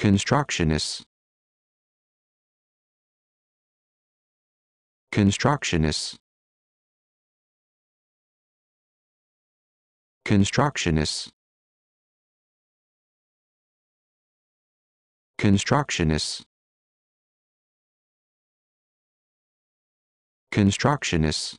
Constructionists. Constructionists. Constructionists. Constructionists. Constructionists